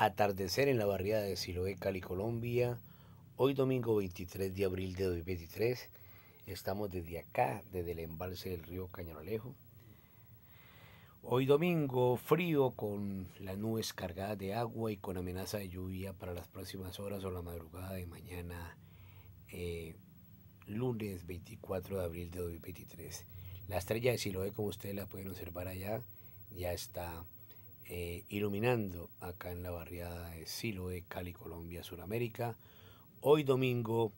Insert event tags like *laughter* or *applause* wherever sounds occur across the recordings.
Atardecer en la barriada de Siloé, Cali, Colombia. Hoy domingo 23 de abril de 2023. Estamos desde acá, desde el embalse del río Cañarolejo, Hoy domingo frío con la nubes cargada de agua y con amenaza de lluvia para las próximas horas o la madrugada de mañana, eh, lunes 24 de abril de 2023. La estrella de Siloé, como ustedes la pueden observar allá, ya está eh, iluminando acá en la barriada de Siloe, Cali, Colombia, Sudamérica. Hoy domingo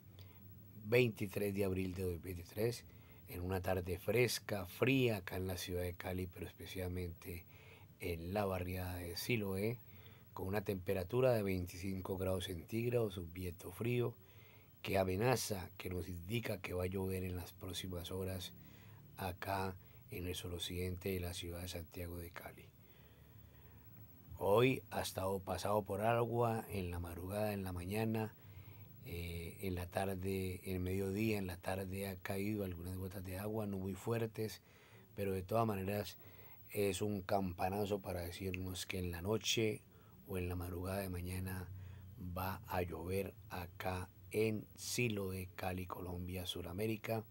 23 de abril de 2023, en una tarde fresca, fría acá en la ciudad de Cali, pero especialmente en la barriada de Siloe, con una temperatura de 25 grados centígrados, un viento frío que amenaza, que nos indica que va a llover en las próximas horas acá en el suroccidente de la ciudad de Santiago de Cali hoy ha estado pasado por agua, en la madrugada, en la mañana, eh, en la tarde, en mediodía, en la tarde ha caído algunas gotas de agua, no muy fuertes, pero de todas maneras es un campanazo para decirnos que en la noche o en la madrugada de mañana va a llover acá en Silo de Cali, Colombia, Sudamérica.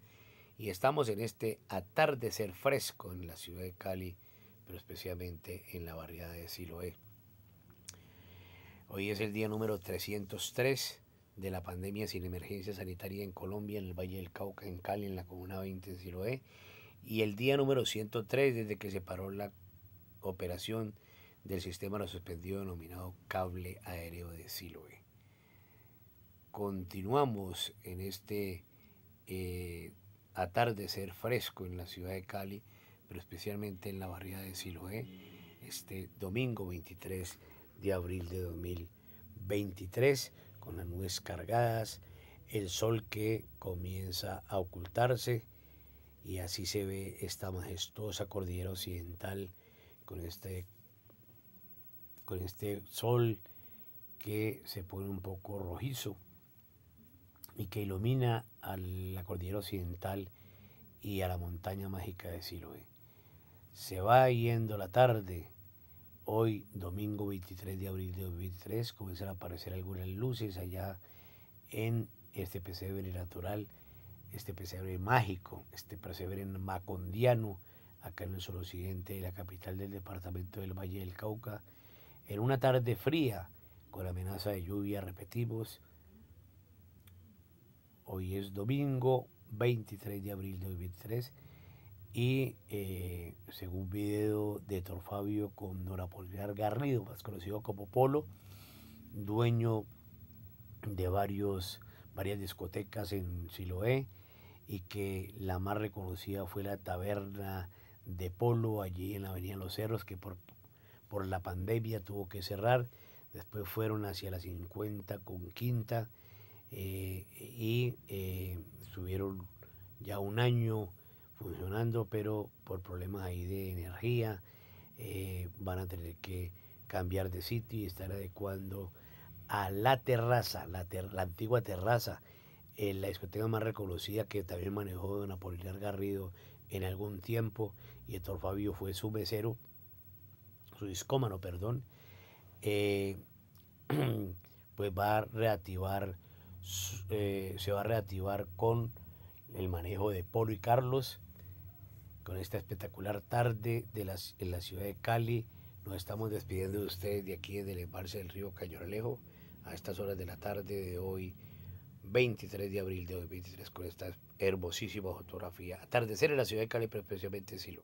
Y estamos en este atardecer fresco en la ciudad de Cali, pero especialmente en la barriada de Siloé. Hoy es el día número 303 de la pandemia sin emergencia sanitaria en Colombia, en el Valle del Cauca, en Cali, en la Comuna 20 de Siloé, y el día número 103 desde que se paró la operación del sistema de suspendido denominado cable aéreo de Siloé. Continuamos en este eh, atardecer fresco en la ciudad de Cali pero especialmente en la barriada de Siloé, este domingo 23 de abril de 2023, con las nubes cargadas, el sol que comienza a ocultarse y así se ve esta majestuosa cordillera occidental con este, con este sol que se pone un poco rojizo y que ilumina a la cordillera occidental y a la montaña mágica de Siloé. Se va yendo la tarde. Hoy, domingo 23 de abril de 2023, comienzan a aparecer algunas luces allá en este pesebre natural, este pesebre mágico, este pesebre macondiano, acá en el suroccidente de la capital del departamento del Valle del Cauca, en una tarde fría, con amenaza de lluvia, repetimos. Hoy es domingo 23 de abril de 2023 y eh, según video de Tor Fabio con Don Garrido, más conocido como Polo, dueño de varios, varias discotecas en Siloé y que la más reconocida fue la taberna de Polo allí en la Avenida Los Cerros que por, la pandemia tuvo que cerrar. Después fueron hacia las 50 con Quinta eh, y eh, estuvieron ya un año funcionando, pero por problemas ahí de energía eh, van a tener que cambiar de sitio y estar adecuando a la terraza, la, antigua terraza, eh, la discoteca más reconocida que también manejó Don Apolinar Garrido en algún tiempo, y Héctor Fabio fue su mesero, su discómano, perdón, eh, *clears throat* pues va a reactivar, se va a reactivar con el manejo de Polo y Carlos, con esta espectacular tarde de las, en la ciudad de Cali. Nos estamos despidiendo de ustedes de aquí desde el embalse del río Cañoralejo a estas horas de la tarde de hoy, 23 de abril de 2023, con esta hermosísima fotografía. Atardecer en la ciudad de Cali, pero especialmente Silo.